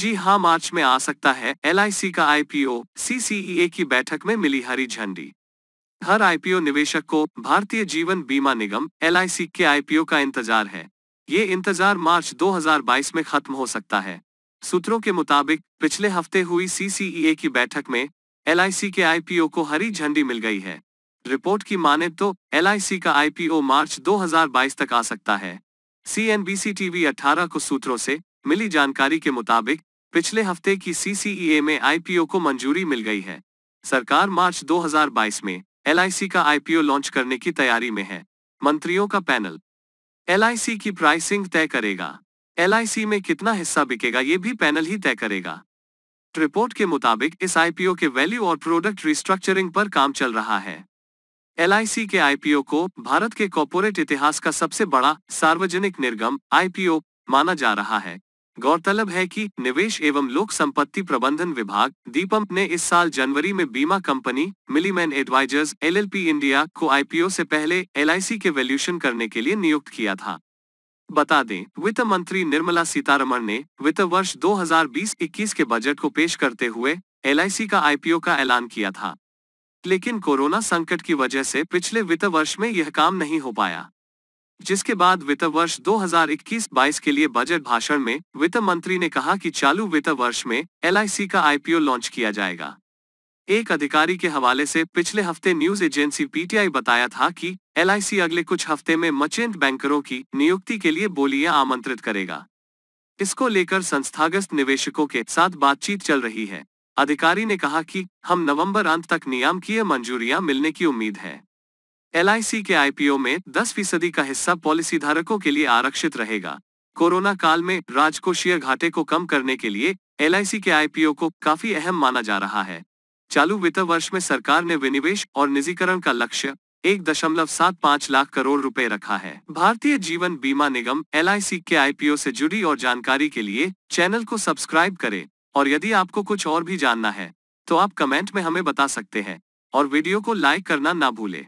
जी हां मार्च में आ सकता है एलआईसी का आईपीओ सीसीईए e की बैठक में मिली हरी झंडी हर आईपीओ निवेशक को भारतीय जीवन बीमा निगम एलआईसी के आईपीओ का इंतजार है ये इंतजार मार्च 2022 में खत्म हो सकता है सूत्रों के मुताबिक पिछले हफ्ते हुई सीसीईए e की बैठक में एलआईसी के आईपीओ को हरी झंडी मिल गई है रिपोर्ट की माने तो एलआईसी का आईपीओ मार्च 2022 तक आ सकता है सीएनबीसी टीवी 18 को सूत्रों से मिली जानकारी के मुताबिक पिछले हफ्ते की सीसीईए e में आईपीओ को मंजूरी मिल गई है सरकार मार्च 2022 में एलआईसी का आईपीओ लॉन्च करने की तैयारी में है मंत्रियों का पैनल एलआईसी की प्राइसिंग तय करेगा एलआईसी में कितना हिस्सा बिकेगा ये भी पैनल ही तय करेगा रिपोर्ट के मुताबिक इस आईपीओ के वैल्यू और प्रोडक्ट रिस्ट्रक्चरिंग पर काम चल रहा है एलआईसी के आईपीओ को भारत के कॉरपोरेट इतिहास का सबसे बड़ा सार्वजनिक निर्गम आईपीओ माना जा रहा है गौरतलब है कि निवेश एवं लोक संपत्ति प्रबंधन विभाग दीपम ने इस साल जनवरी में बीमा कंपनी मिलीमैन एडवाइजर्स एलएलपी इंडिया को आईपीओ से पहले एलआईसी के वैल्यूशन करने के लिए नियुक्त किया था बता दें वित्त मंत्री निर्मला सीतारमण ने वित्त वर्ष 2020-21 के बजट को पेश करते हुए एलआईसी का आईपीओ का ऐलान किया था लेकिन कोरोना संकट की वजह से पिछले वित्त वर्ष में यह काम नहीं हो पाया जिसके बाद वित्त वर्ष 2021-22 के लिए बजट भाषण में वित्त मंत्री ने कहा कि चालू वित्त वर्ष में एल का आईपीओ लॉन्च किया जाएगा एक अधिकारी के हवाले से पिछले हफ्ते न्यूज एजेंसी पीटीआई बताया था कि एल अगले कुछ हफ्ते में मर्चेंट बैंकरों की नियुक्ति के लिए बोलियां आमंत्रित करेगा इसको लेकर संस्थागत निवेशकों के साथ बातचीत चल रही है अधिकारी ने कहा कि हम नवंबर अंत तक नियामकीय मंजूरियां मिलने की उम्मीद है एल के आईपीओ में दस फीसदी का हिस्सा पॉलिसी धारकों के लिए आरक्षित रहेगा कोरोना काल में राजकोषीय घाटे को कम करने के लिए एल के आईपीओ को काफी अहम माना जा रहा है चालू वित्त वर्ष में सरकार ने विनिवेश और निजीकरण का लक्ष्य एक दशमलव सात पाँच लाख करोड़ रुपए रखा है भारतीय जीवन बीमा निगम एल के आईपीओ से जुड़ी और जानकारी के लिए चैनल को सब्सक्राइब करें और यदि आपको कुछ और भी जानना है तो आप कमेंट में हमें बता सकते हैं और वीडियो को लाइक करना ना भूलें